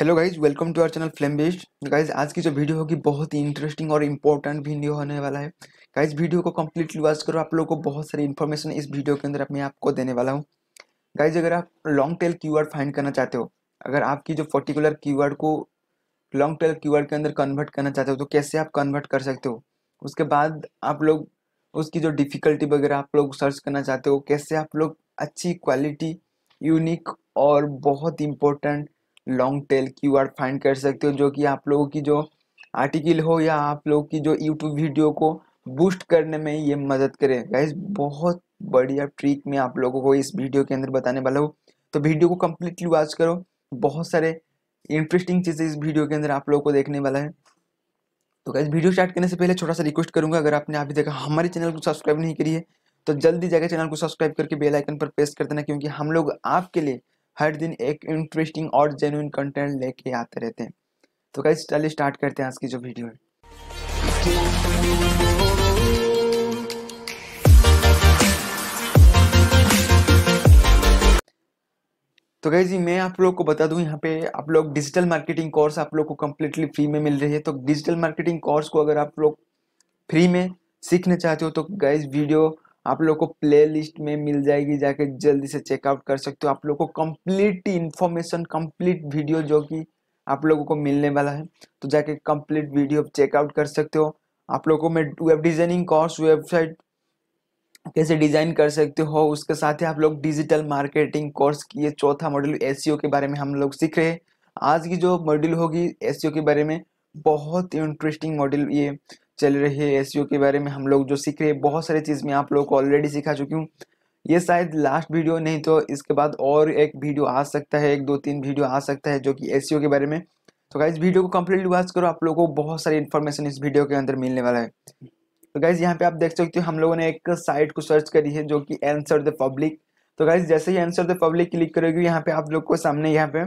hello guys welcome to our channel flame best guys आज की जो वीडियो होगी बहुत ही इंटरेस्टिंग और इम्पोर्टेंट वीडियो होने वाला है गाइज वीडियो को कम्प्लीटली वॉच करो आप लोगों को बहुत सारी इन्फॉर्मेशन इस वीडियो के अंदर मैं आपको देने वाला हूँ गाइज अगर आप लॉन्ग टेल वर्ड फाइंड करना चाहते हो अगर आपकी जो पर्टिकुलर की को लॉन्ग टेल वर्ड के अंदर कन्वर्ट करना चाहते हो तो कैसे आप कन्वर्ट कर सकते हो उसके बाद आप लोग उसकी जो डिफ़िकल्टी वगैरह आप लोग सर्च करना चाहते हो कैसे आप लोग अच्छी क्वालिटी यूनिक और बहुत important long tail queries find कर सकते हो जो कि आप लोगों की जो आर्टिकल हो या आप लोगों की जो यूट्यूब वीडियो को बूस्ट करने में ये मदद करे गाइज बहुत बढ़िया ट्रिक में आप लोगों को इस वीडियो के अंदर बताने वाला हूँ तो वीडियो को कम्प्लीटली वॉच करो बहुत सारे इंटरेस्टिंग चीज़ें इस वीडियो के अंदर आप लोगों को देखने वाला है तो गाइज वीडियो स्टार्ट करने से पहले छोटा सा रिक्वेस्ट करूंगा अगर आपने अभी देखा हमारे चैनल को सब्सक्राइब नहीं करी है तो जल्दी जाकर चैनल को सब्सक्राइब करके बेल आइकन पर प्रेस कर देना क्योंकि हम लोग आपके लिए हर दिन एक इंटरेस्टिंग और जेन्यून कंटेंट लेके आते रहते हैं तो कैसे चलिए स्टार्ट करते हैं आज की जो वीडियो है तो गई मैं आप लोग को बता दूं यहाँ पे आप लोग डिजिटल मार्केटिंग कोर्स आप लोग को कम्प्लीटली फ्री में मिल रही है तो डिजिटल मार्केटिंग कोर्स को अगर आप लोग फ्री में सीखना चाहते हो तो गाइज वीडियो आप लोग को प्ले लिस्ट में मिल जाएगी जाके जल्दी से चेकआउट कर सकते हो आप लोग को कंप्लीट इन्फॉर्मेशन कंप्लीट वीडियो जो कि आप लोगों को मिलने वाला है तो जाके कंप्लीट वीडियो चेकआउट कर सकते हो आप लोगों को मैं वेब डिज़ाइनिंग कोर्स वेबसाइट कैसे डिज़ाइन कर सकते हो उसके साथ ही आप लोग डिजिटल मार्केटिंग कोर्स की ये चौथा मॉड्यूल एस e के बारे में हम लोग सीख रहे हैं आज की जो मॉड्यूल होगी एस e के बारे में बहुत इंटरेस्टिंग मॉड्यूल ये चल रहे एस e के बारे में हम लोग जो सीख रहे हैं बहुत सारी चीज़ में आप लोग को ऑलरेडी सिखा चुकी हूँ ये शायद लास्ट वीडियो नहीं तो इसके बाद और एक वीडियो आ सकता है एक दो तीन वीडियो आ सकता है जो कि एस e के बारे में तो गाइज वीडियो को कम्प्लीटली वॉच करो आप लोगों को बहुत सारी इन्फॉर्मेशन इस वीडियो के अंदर मिलने वाला है तो गाइज यहाँ पे आप देख सकते हो हम लोगों ने एक साइट को सर्च करी है जो कि एंसर द पब्लिक तो गाइज जैसे ही आंसर द पब्लिक क्लिक करोगे यहाँ पे आप लोग को सामने यहाँ पे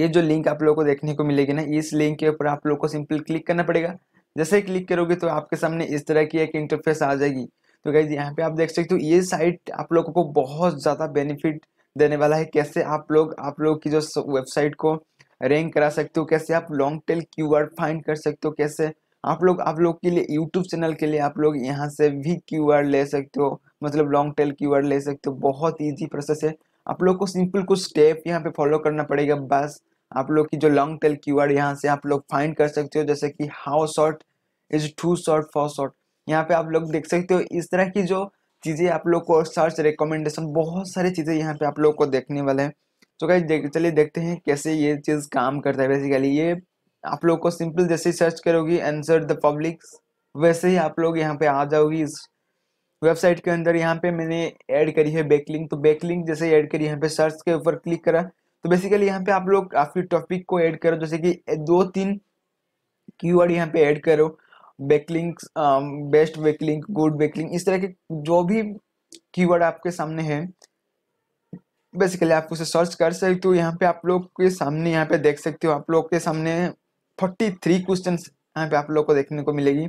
ये जो लिंक आप लोग को देखने को मिलेगी ना इस लिंक के ऊपर आप लोग को सिंपल क्लिक करना पड़ेगा जैसे ही क्लिक करोगे तो आपके सामने इस तरह की एक इंटरफेस आ जाएगी तो गाइज यहाँ पे आप देख सकते हो ये साइट आप लोगों को बहुत ज़्यादा बेनिफिट देने वाला है कैसे आप लोग आप लोग की जो वेबसाइट को रैंक करा सकते हो कैसे आप लॉन्ग टेल क्यू फाइंड कर सकते हो कैसे आप लोग आप लोग के लिए यूट्यूब चैनल के लिए आप लोग यहाँ से भी क्यू ले सकते हो मतलब लॉन्ग टेल क्यू ले सकते हो बहुत ईजी प्रोसेस है आप लोग को सिंपल कुछ स्टेप यहाँ पे फॉलो करना पड़ेगा बस आप लोग की जो लॉन्ग टेल कीवर्ड यहाँ से आप लोग फाइंड कर सकते हो जैसे कि how short is too short for short यहाँ पे आप लोग देख सकते हो इस तरह की जो चीज़ें आप लोग को सर्च रिकमेंडेशन बहुत सारी चीज़ें यहाँ पे आप लोग को देखने वाले हैं तो गाइज देख चलिए देखते हैं कैसे ये चीज़ काम करता है बेसिकली ये आप लोग को सिंपल जैसे ही सर्च करोगी एंसर द पब्लिक वैसे ही आप लोग यहाँ पे आ जाओगी इस वेबसाइट के अंदर यहाँ पे मैंने ऐड करी है बैकलिंग तो बैकलिंग जैसे ऐड करी यहाँ पे सर्च के ऊपर क्लिक करा तो बेसिकली यहाँ पे आप लोग काफी टॉपिक को ऐड करो जैसे कि दो तीन वर्ड यहाँ पे ऐड करो बेकलिंग बेस्ट बेकलिंग गुड बेकलिंग इस तरह के जो भी की आपके सामने है बेसिकली आप उसे सर्च कर सकते हो यहाँ पे आप लोग के सामने यहाँ पे देख सकते हो आप लोग के सामने फोर्टी थ्री क्वेश्चन यहाँ पे आप लोग को देखने को मिलेगी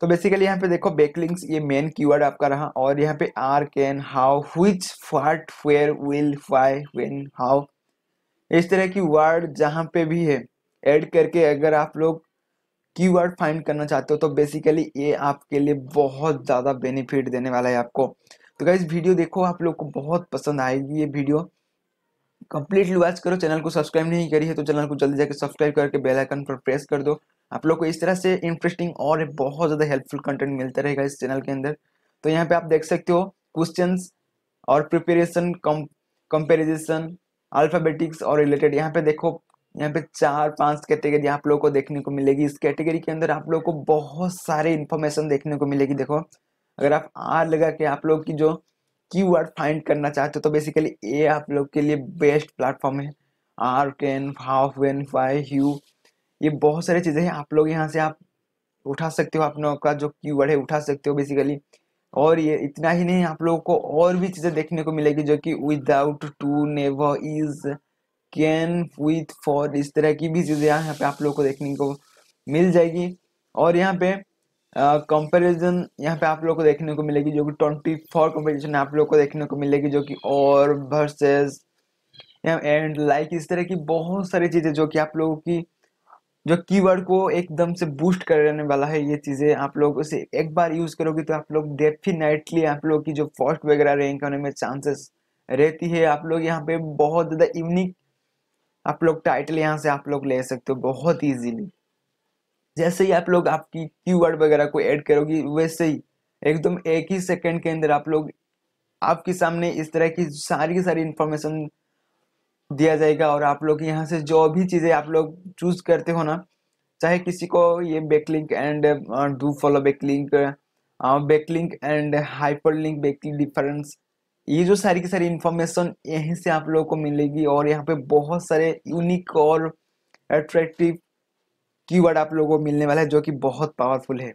तो बेसिकली यहाँ पे देखो बेकलिंग ये मेन कीवर्ड आपका रहा और यहाँ पे are can how which what where will why when how इस तरह की वर्ड जहाँ पे भी है ऐड करके अगर आप लोग कीवर्ड फाइंड करना चाहते हो तो बेसिकली ये आपके लिए बहुत ज़्यादा बेनिफिट देने वाला है आपको तो क्या वीडियो देखो आप लोग को बहुत पसंद आएगी ये वीडियो कंप्लीटली वॉच करो चैनल को सब्सक्राइब नहीं करी है तो चैनल को जल्दी जाकर सब्सक्राइब करके बेल आइकन पर प्रेस कर दो आप लोग को इस तरह से इंटरेस्टिंग और बहुत ज़्यादा हेल्पफुल कंटेंट मिलता रहेगा इस चैनल के अंदर तो यहाँ पे आप देख सकते हो क्वेश्चंस और प्रिपेरेशन कम अल्फाबेटिक्स और रिलेटेड यहाँ पे देखो यहाँ पे चार पांच कैटेगरी आप लोग को देखने को मिलेगी इस कैटेगरी के अंदर आप लोग को बहुत सारे इन्फॉर्मेशन देखने को मिलेगी देखो अगर आप आर लगा के आप लोग की जो की फाइंड करना चाहते हो तो बेसिकली ए आप लोग के लिए बेस्ट प्लेटफॉर्म है are ten half when five you ये बहुत सारी चीज़ें हैं आप लोग यहाँ से आप उठा सकते हो आप लोगों का जो की है उठा सकते हो बेसिकली और ये इतना ही नहीं आप लोगों को और भी चीज़ें देखने को मिलेगी जो कि without to never is can with for इस तरह की भी चीज़ें यहाँ पे आप लोगों को देखने को मिल जाएगी और यहाँ पे कंपैरिजन uh, यहाँ पे आप लोगों को देखने को मिलेगी जो कि ट्वेंटी फोर कंपेरिजन आप लोग को देखने को मिलेगी जो कि और वर्सेस एंड लाइक इस तरह की बहुत सारी चीज़ें जो कि आप लोगों की जो कीवर्ड को एकदम से बूस्ट करने वाला है ये चीज़ें आप लोग उसे एक बार यूज़ करोगे तो आप लोग डेफिनेटली आप लोग की जो फर्स्ट वगैरह रैंक होने में चांसेस रहती है आप लोग यहाँ पे बहुत ज़्यादा यूनिक आप लोग टाइटल यहाँ से आप लोग ले सकते हो बहुत ईजीली जैसे ही आप लोग आपकी कीवर्ड वगैरह को ऐड करोगे वैसे ही एकदम एक ही सेकेंड के अंदर आप लोग आपके सामने इस तरह की सारी की सारी इंफॉर्मेशन दिया जाएगा और आप लोग यहाँ से जो भी चीज़ें आप लोग चूज करते हो ना चाहे किसी को ये backlink and do follow backlink backlink and hyperlink backlink difference ये जो सारी की सारी इन्फॉर्मेशन यहीं से आप लोगों को मिलेगी और यहाँ पे बहुत सारे यूनिक और अट्रैक्टिव कीवर्ड आप लोगों को मिलने वाला है जो कि बहुत पावरफुल है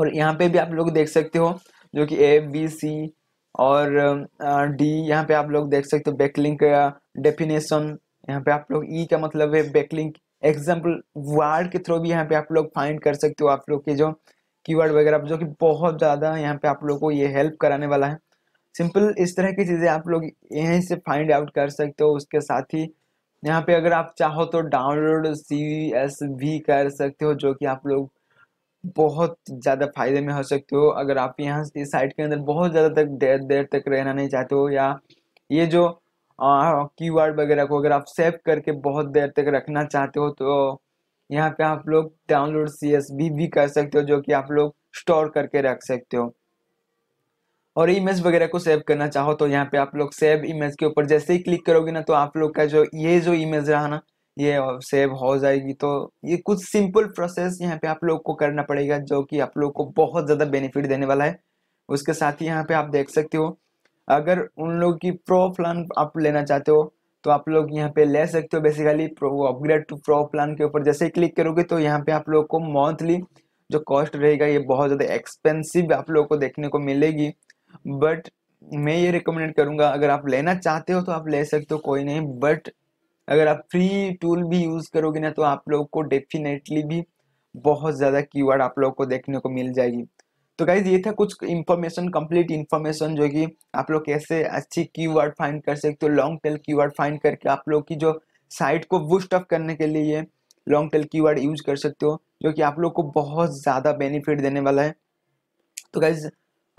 और यहाँ पे भी आप लोग देख सकते हो जो कि ए बी सी और डी यहाँ पे आप लोग देख सकते हो बैकलिंक डेफिनेशन यहाँ पे आप लोग ई e का मतलब है बैकलिंक एग्जाम्पल वर्ड के थ्रू भी यहाँ पे आप लोग फाइंड कर सकते हो आप लोग के जो कीवर्ड वगैरह जो कि बहुत ज़्यादा यहाँ पे आप लोग को ये हेल्प कराने वाला है सिंपल इस तरह की चीज़ें आप लोग यहीं से फाइंड आउट कर सकते हो उसके साथ ही यहाँ पे अगर आप चाहो तो डाउनलोड सी एस भी कर सकते हो जो कि आप लोग बहुत ज़्यादा फ़ायदे में हो सकते हो अगर आप यहाँ इस साइट के अंदर बहुत ज़्यादा तक देर देर तक रहना नहीं चाहते हो या ये जो की वर्ड वगैरह को अगर आप सेव करके बहुत देर तक रखना चाहते हो तो यहाँ पे आप लोग डाउनलोड सी एस बी भी कर सकते हो जो कि आप लोग स्टोर करके रख सकते हो और इमेज वगैरह को सेव करना चाहो तो यहाँ पे आप लोग सेव इमेज के ऊपर जैसे ही क्लिक करोगे ना तो आप लोग का जो ये जो इमेज रहा ना ये सेव हो जाएगी तो ये कुछ सिंपल प्रोसेस यहाँ पे आप लोग को करना पड़ेगा जो कि आप लोग को बहुत ज़्यादा बेनिफिट देने वाला है उसके साथ ही यहाँ पे आप देख सकते हो अगर उन लोग की प्रो प्लान आप लेना चाहते हो तो आप लोग यहाँ पे ले सकते हो बेसिकली वो अपग्रेड टू प्रो प्लान के ऊपर जैसे ही क्लिक करोगे तो यहाँ पे आप लोग को मंथली जो कॉस्ट रहेगा ये बहुत ज़्यादा एक्सपेंसिव आप लोग को देखने को मिलेगी बट मैं ये रिकमेंड करूँगा अगर आप लेना चाहते हो तो आप ले सकते हो कोई नहीं बट अगर आप फ्री टूल भी यूज़ करोगे ना तो आप लोग को डेफिनेटली भी बहुत ज़्यादा कीवर्ड आप लोग को देखने को मिल जाएगी तो गाइज ये था कुछ इन्फॉर्मेशन कंप्लीट इन्फॉर्मेशन जो कि आप लोग कैसे अच्छी कीवर्ड फाइंड कर सकते हो लॉन्ग टेल कीवर्ड फाइंड करके आप लोग की जो साइट को बुस्ट अप करने के लिए लॉन्ग टेल कीवर्ड यूज कर सकते हो जो कि आप लोग को बहुत ज़्यादा बेनिफिट देने वाला है तो गाइज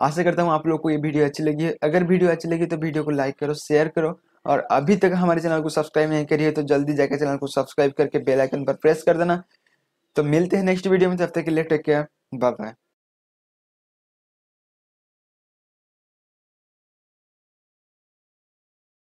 आशा करता हूँ आप लोग को ये वीडियो अच्छी लगी है अगर वीडियो अच्छी लगी तो वीडियो को लाइक करो शेयर करो और अभी तक हमारे चैनल को सब्सक्राइब नहीं करिए तो जल्दी जाकर चैनल को सब्सक्राइब करके बेल आइकन पर प्रेस कर देना तो मिलते हैं नेक्स्ट वीडियो में तब तक के लिए टेक केयर बाय बाय